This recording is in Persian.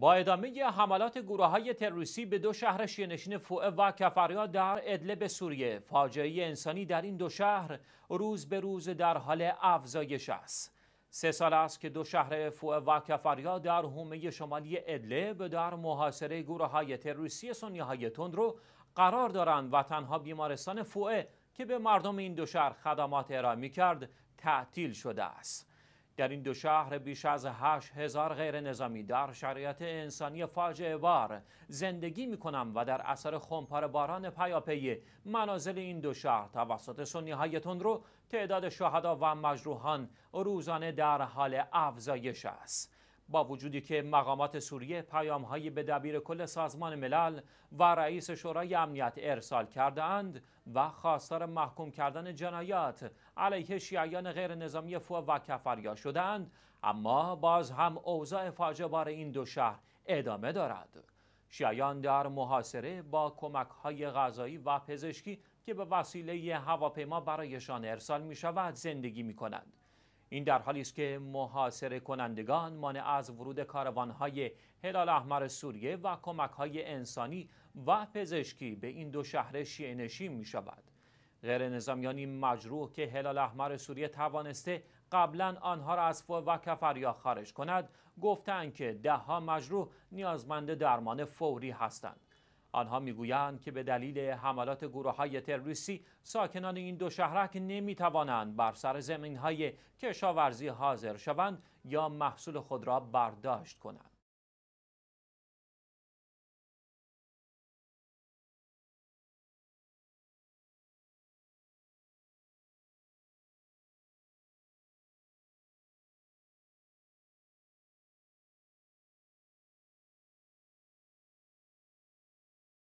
با ادامه حملات گروه های تروریستی به دو شهر شیهنشین فوئه و کفریا در ادلب سوریه فاجعه انسانی در این دو شهر روز به روز در حال افزایش است سه سال است که دو شهر فوئه و کفریا در حومه شمالی ادلب در محاصره گروه های تروریستی سنی های تندرو قرار دارند و تنها بیمارستان فوئه که به مردم این دو شهر خدمات ارائه کرد تعطیل شده است در این دو شهر بیش از هشت هزار غیر نظامی در شرایط انسانی فاجعه بار زندگی می و در اثر خمپار باران پیاپی منازل این دو شهر توسط سنی های تندرو تعداد شهدا و مجروحان روزانه در حال افزایش است. با وجودی که مقامات سوریه پیامهایی به دبیر کل سازمان ملل و رئیس شورای امنیت ارسال کرده اند و خواستار محکوم کردن جنایات علیه شیعیان غیر نظامی فو و کفریا شدند اما باز هم اوضاع فاجعه بار این دو شهر ادامه دارد شیعیان در محاصره با کمک های غذایی و پزشکی که به وسیله هواپیما برایشان ارسال می شود زندگی می کنند این در حالی است که محاصره کنندگان مانع از ورود کاروانهای هلال احمر سوریه و های انسانی و پزشکی به این دو شهر شیعه نشین می شود. غیر نظامیانی مجروح که هلال احمر سوریه توانسته قبلا آنها را از فوق و کفریا خارج کند گفتند که دهها مجروح نیازمند درمان فوری هستند آنها میگویند که به دلیل حملات گروه های تروریستی ساکنان این دو شهرک نمی توانند بر سر زمین های کشاورزی حاضر شوند یا محصول خود را برداشت کنند.